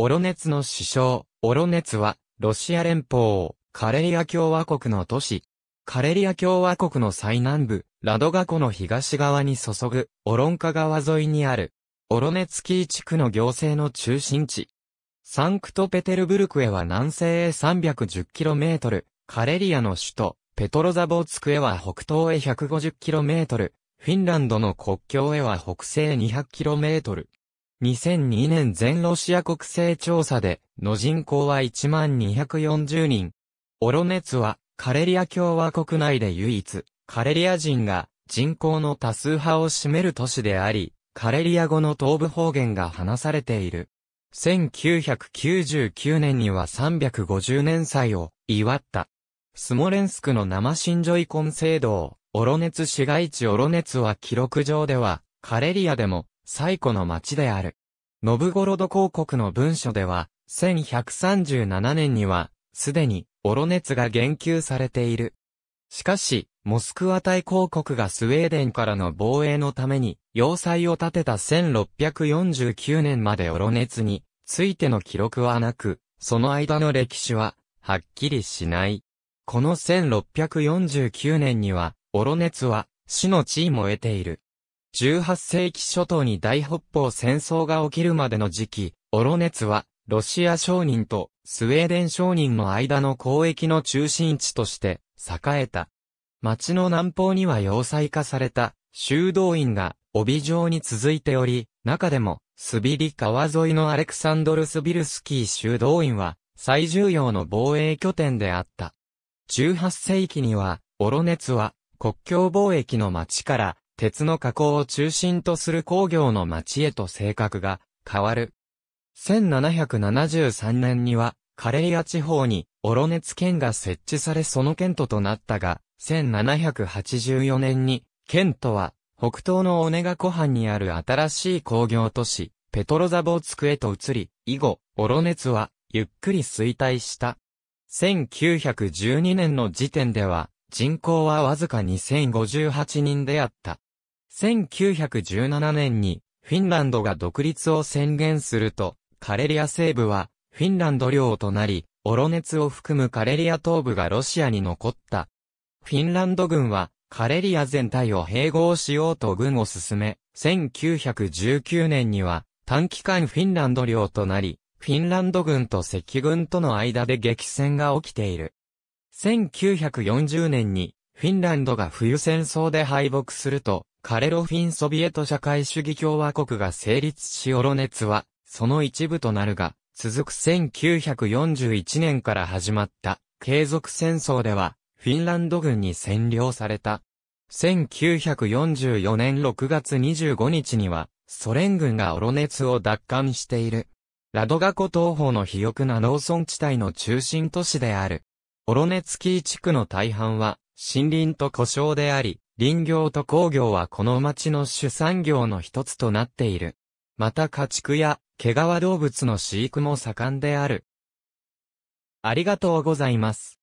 オロネツの首相、オロネツは、ロシア連邦、カレリア共和国の都市。カレリア共和国の最南部、ラドガ湖の東側に注ぐ、オロンカ川沿いにある、オロネツキー地区の行政の中心地。サンクトペテルブルクへは南西へ 310km、カレリアの首都、ペトロザボーツクへは北東へ 150km、フィンランドの国境へは北西 200km。2002年全ロシア国勢調査で、の人口は1240人。オロネツは、カレリア共和国内で唯一、カレリア人が人口の多数派を占める都市であり、カレリア語の東部方言が話されている。1999年には350年祭を祝った。スモレンスクの生新ジョイコン制度オロネツ市街地オロネツは記録上では、カレリアでも最古の町である。ノブゴロド公国の文書では、1137年には、すでに、オロネツが言及されている。しかし、モスクワ大公国がスウェーデンからの防衛のために、要塞を建てた1649年までオロネツについての記録はなく、その間の歴史は、はっきりしない。この1649年には、オロネツは、死の地位も得ている。18世紀初頭に大北方戦争が起きるまでの時期、オロネツは、ロシア商人とスウェーデン商人の間の交易の中心地として栄えた。町の南方には要塞化された修道院が帯状に続いており、中でもスビリ川沿いのアレクサンドルスビルスキー修道院は最重要の防衛拠点であった。18世紀には、オロネツは国境貿易の町から鉄の加工を中心とする工業の町へと性格が変わる。1773年には、カレリア地方に、オロネツ県が設置されその県都となったが、1784年に、県都は、北東のオネガ湖畔にある新しい工業都市、ペトロザボーツクへと移り、以後、オロネツは、ゆっくり衰退した。1912年の時点では、人口はわずか2058人であった。1917年にフィンランドが独立を宣言すると、カレリア西部はフィンランド領となり、オロネツを含むカレリア東部がロシアに残った。フィンランド軍はカレリア全体を併合しようと軍を進め、1919年には短期間フィンランド領となり、フィンランド軍と赤軍との間で激戦が起きている。1940年にフィンランドが冬戦争で敗北すると、カレロフィン・ソビエト社会主義共和国が成立しオロネツは、その一部となるが、続く1941年から始まった継続戦争では、フィンランド軍に占領された。1944年6月25日には、ソ連軍がオロネツを奪還している。ラドガ湖東方の肥沃な農村地帯の中心都市である。オロネツキー地区の大半は、森林と故障であり、林業と工業はこの町の主産業の一つとなっている。また家畜や毛皮動物の飼育も盛んである。ありがとうございます。